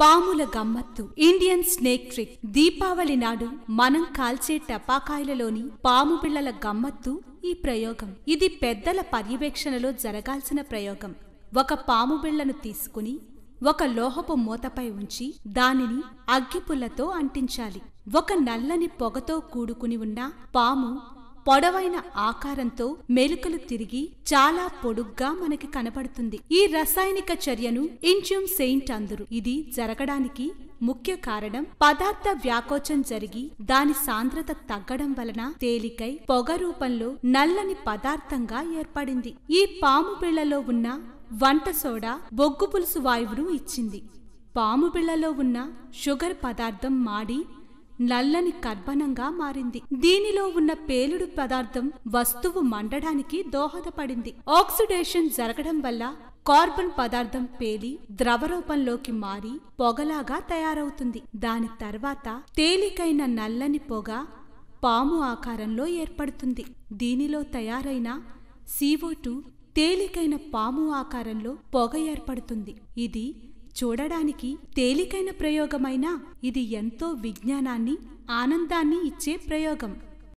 పాముల గమ్మత్తు Indian snake trick Deepavali నాడు మనం కాల్చే టపాకాయలలోని పాము పిల్లల గమ్మత్తు ఈ ప్రయోగం ఇది పెద్దల పర్యవేక్షణలో జరగాల్సిన ప్రయోగం ఒక పాము బిళ్లను తీసుకుని ఒక లోహపు మూతపై ఉంచి దానిని అగ్గిపుల్లతో అంటించాలి ఒక నల్లని పొగతో కూడుకుని ఉన్న పాము పొడవైన ఆకారంతో మెలుకలు తిరిగి చాలా పొడుగ్గా మనకి కనపడుతుంది ఈ రసాయనిక చర్యను ఇంచుం సెయింట్ అందురు ఇది జరగడానికి ముఖ్య కారణం పదార్థ వ్యాకోచం జరిగి దాని సాంద్రత తగ్గడం వలన తేలికై పొగ రూపంలో నల్లని పదార్థంగా ఏర్పడింది ఈ పాము బిళ్లలో ఉన్న వంట సోడా బొగ్గు పులుసు వాయువును ఇచ్చింది పాము బిళ్లలో ఉన్న షుగర్ పదార్థం మాడి నల్లని కర్బనంగా మారింది దీనిలో ఉన్న పేలుడు పదార్థం వస్తువు మండడానికి దోహదపడింది ఆక్సిడేషన్ జరగడం వల్ల కార్బన్ పదార్థం పేలి ద్రవరూపంలోకి మారి పొగలాగా తయారవుతుంది దాని తర్వాత తేలికైన నల్లని పొగ పాము ఆకారంలో ఏర్పడుతుంది దీనిలో తయారైన సీవో టూ తేలికైన పాము ఆకారంలో పొగ ఏర్పడుతుంది ఇది చూడడానికి తేలికైన ప్రయోగమైనా ఇది ఎంతో విజ్ఞానాన్ని ఆనందాన్ని ఇచ్చే ప్రయోగం